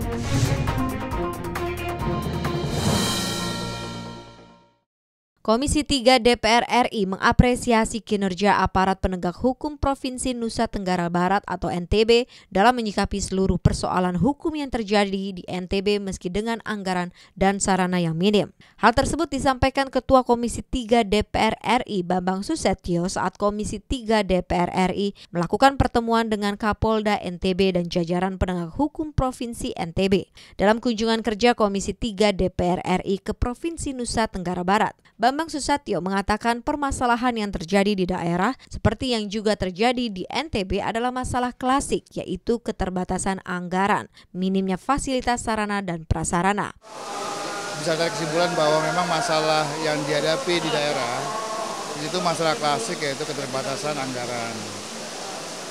you Komisi 3 DPR RI mengapresiasi kinerja aparat penegak hukum Provinsi Nusa Tenggara Barat atau NTB dalam menyikapi seluruh persoalan hukum yang terjadi di NTB meski dengan anggaran dan sarana yang minim. Hal tersebut disampaikan Ketua Komisi 3 DPR RI Bambang Susetio saat Komisi 3 DPR RI melakukan pertemuan dengan Kapolda NTB dan jajaran penegak hukum Provinsi NTB. Dalam kunjungan kerja Komisi 3 DPR RI ke Provinsi Nusa Tenggara Barat, Bambang Susatyo mengatakan permasalahan yang terjadi di daerah seperti yang juga terjadi di NTB adalah masalah klasik yaitu keterbatasan anggaran, minimnya fasilitas sarana dan prasarana. Bisa tarik kesimpulan bahwa memang masalah yang dihadapi di daerah itu masalah klasik yaitu keterbatasan anggaran.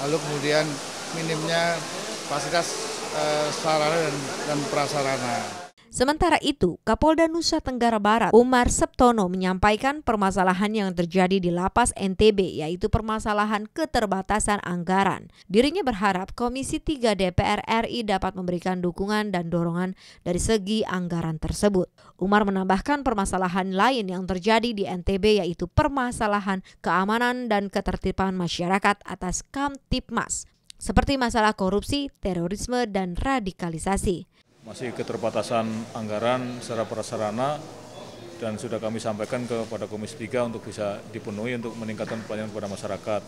Lalu kemudian minimnya fasilitas eh, sarana dan, dan prasarana. Sementara itu, Kapolda Nusa Tenggara Barat Umar Septono menyampaikan permasalahan yang terjadi di lapas NTB yaitu permasalahan keterbatasan anggaran. Dirinya berharap Komisi 3 DPR RI dapat memberikan dukungan dan dorongan dari segi anggaran tersebut. Umar menambahkan permasalahan lain yang terjadi di NTB yaitu permasalahan keamanan dan ketertiban masyarakat atas Kamtipmas seperti masalah korupsi, terorisme, dan radikalisasi. Masih keterbatasan anggaran secara prasarana dan sudah kami sampaikan kepada Komisi 3 untuk bisa dipenuhi untuk meningkatkan pelayanan kepada masyarakat.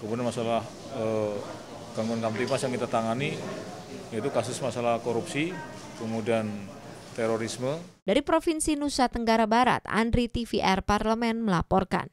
Kemudian masalah eh, gangguan kamtipas yang kita tangani yaitu kasus masalah korupsi, kemudian terorisme. Dari Provinsi Nusa Tenggara Barat, Andri TVR Parlemen melaporkan.